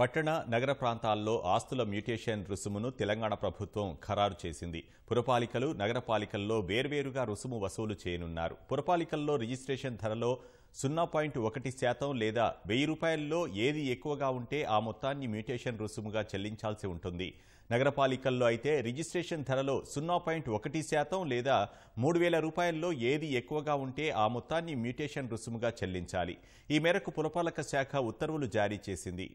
పట్టణ నగర ప్రాంతాల్లో ఆస్తుల మ్యూటేషన్ రుసుమును తెలంగాణ ప్రభుత్వం ఖరారు చేసింది పురపాలికలు నగరపాలికల్లో వేర్వేరుగా రుసుము వసూలు చేయనున్నారు పురపాలికల్లో రిజిస్ట్రేషన్ ధరలో సున్నా పాయింట్ ఒకటి శాతం లేదా వెయ్యి రూపాయల్లో ఏది ఎక్కువగా ఉంటే ఆ మొత్తాన్ని మ్యూటేషన్ రుసుముగా చెల్లించాల్సి ఉంటుంది నగరపాలికల్లో అయితే రిజిస్ట్రేషన్ ధరలో సున్నా పాయింట్ ఒకటి శాతం లేదా మూడు వేల రూపాయల్లో ఏది ఎక్కువగా ఉంటే ఆ మొత్తాన్ని మ్యూటేషన్ రుసుముగా చెల్లించాలి ఈ మేరకు పురపాలక శాఖ ఉత్తర్వులు జారీ చేసింది